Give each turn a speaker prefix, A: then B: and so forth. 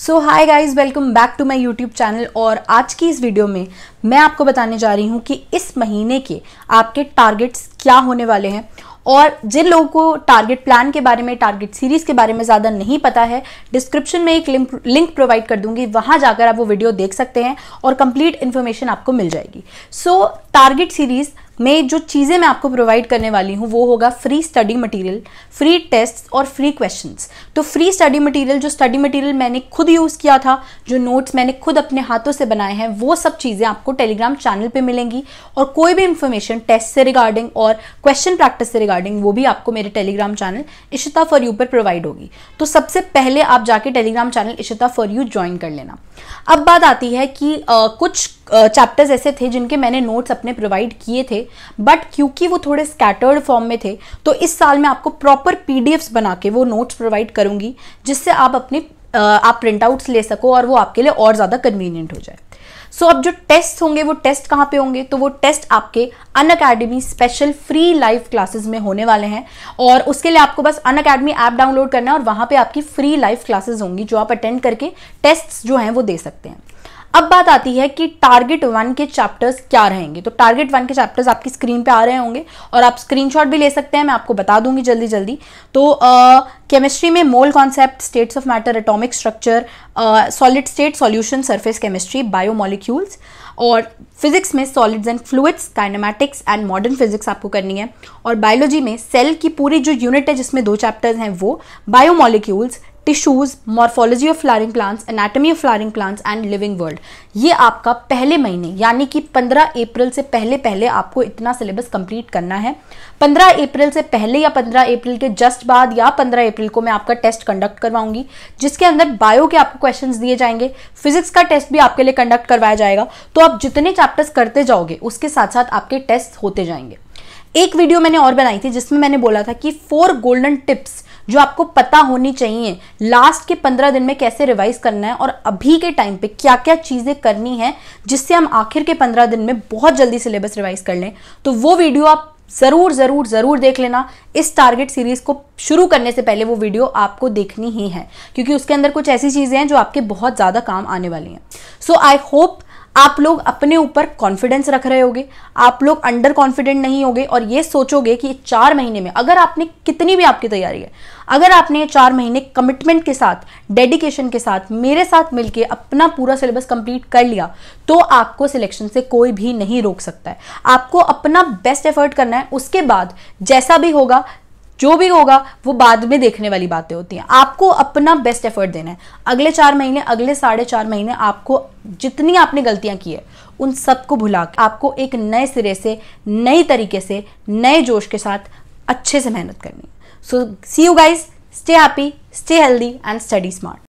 A: so hi guys welcome back to my YouTube channel और आज की इस वीडियो में मैं आपको बताने जा रही हूँ कि इस महीने के आपके टारगेट्स क्या होने वाले हैं और जिन लोगों को टारगेट प्लान के बारे में टारगेट सीरीज़ के बारे में ज़्यादा नहीं पता है डिस्क्रिप्शन में एक लिंक लिंक प्रोवाइड कर दूंगी वहाँ जाकर आप वो वीडियो देख सकते हैं और कंप्लीट इन्फॉर्मेशन आपको मिल जाएगी सो टारगेट सीरीज़ में जो चीज़ें मैं आपको प्रोवाइड करने वाली हूँ वो होगा free study material free test और फ्री क्वेश्चंस तो फ्री स्टडी मटेरियल जो स्टडी मटेरियल मैंने खुद यूज़ किया था जो नोट्स मैंने खुद अपने हाथों से बनाए हैं वो सब चीज़ें आपको टेलीग्राम चैनल पर मिलेंगी और कोई भी इन्फॉर्मेशन टेस्ट से रिगार्डिंग और क्वेश्चन प्रैक्टिस से रिगार्डिंग वो भी आपको मेरे Telegram channel Ishita for you पर प्रोवाइड होगी तो सबसे पहले आप जाके Telegram channel Ishita for you join कर लेना अब बात आती है कि आ, कुछ चैप्टर्स ऐसे थे जिनके मैंने नोट्स अपने प्रोवाइड किए थे बट क्योंकि वो थोड़े स्कैटर्ड फॉर्म में थे तो इस साल मैं आपको प्रॉपर पीडीएफ्स बना के वो नोट्स प्रोवाइड करूंगी जिससे आप अपने आप प्रिंटआउट्स ले सको और वो आपके लिए और ज़्यादा कन्वीनियंट हो जाए सो so, अब जो टेस्ट होंगे वो टेस्ट कहाँ पे होंगे तो वो टेस्ट आपके Unacademy special free live classes में होने वाले हैं और उसके लिए आपको बस अन अकेडमी ऐप डाउनलोड करना है और वहाँ पे आपकी फ्री लाइव क्लासेस होंगी जो आप अटेंड करके टेस्ट जो हैं वो दे सकते हैं अब बात आती है कि टारगेट वन के चैप्टर्स क्या रहेंगे तो टारगेट वन के चैप्टर्स आपकी स्क्रीन पे आ रहे होंगे और आप स्क्रीनशॉट भी ले सकते हैं मैं आपको बता दूंगी जल्दी जल्दी तो केमिस्ट्री uh, में mole concept states of matter atomic structure solid state solution surface chemistry biomolecules और फिजिक्स में solids and fluids kinematics and modern physics आपको करनी है और बायोलॉजी में सेल की पूरी जो यूनिट है जिसमें दो चैप्टर्स हैं वो biomolecules tissues morphology of flowering plants anatomy of flowering plants and living world ये आपका पहले महीने यानी कि 15 अप्रैल से पहले पहले आपको इतना सिलेबस कंप्लीट करना है 15 अप्रैल से पहले या 15 अप्रैल के जस्ट बाद या 15 अप्रैल को मैं आपका टेस्ट कंडक्ट करवाऊंगी जिसके अंदर बायो के आपको क्वेश्चन दिए जाएंगे फिजिक्स का टेस्ट भी आपके लिए कंडक्ट करवाया जाएगा तो आप जितने चैप्टर्स करते जाओगे उसके साथ साथ आपके टेस्ट होते जाएंगे एक वीडियो मैंने और बनाई थी जिसमें मैंने बोला था कि फोर गोल्डन टिप्स जो आपको पता होनी चाहिए लास्ट के पंद्रह दिन में कैसे रिवाइज करना है और अभी के टाइम पे क्या क्या चीज़ें करनी है जिससे हम आखिर के पंद्रह दिन में बहुत जल्दी सिलेबस रिवाइज कर लें तो वो वीडियो आप ज़रूर ज़रूर ज़रूर देख लेना इस टारगेट सीरीज़ को शुरू करने से पहले वो वीडियो आपको देखनी ही है क्योंकि उसके अंदर कुछ ऐसी चीज़ें हैं जो आपके बहुत ज़्यादा काम आने वाली हैं सो आई होप आप लोग अपने ऊपर कॉन्फिडेंस रख रहे होगे आप लोग अंडर कॉन्फिडेंट नहीं होगे और ये सोचोगे कि चार महीने में अगर आपने कितनी भी आपकी तैयारी है अगर आपने ये चार महीने कमिटमेंट के साथ डेडिकेशन के साथ मेरे साथ मिलके अपना पूरा सिलेबस कंप्लीट कर लिया तो आपको सिलेक्शन से कोई भी नहीं रोक सकता है आपको अपना बेस्ट एफर्ट करना है उसके बाद जैसा भी होगा जो भी होगा वो बाद में देखने वाली बातें होती हैं आपको अपना बेस्ट एफर्ट देना है अगले चार महीने अगले साढ़े चार महीने आपको जितनी आपने गलतियां की है उन सबको भुला के आपको एक नए सिरे से नए तरीके से नए जोश के साथ अच्छे से मेहनत करनी so see you guys stay happy stay healthy and study smart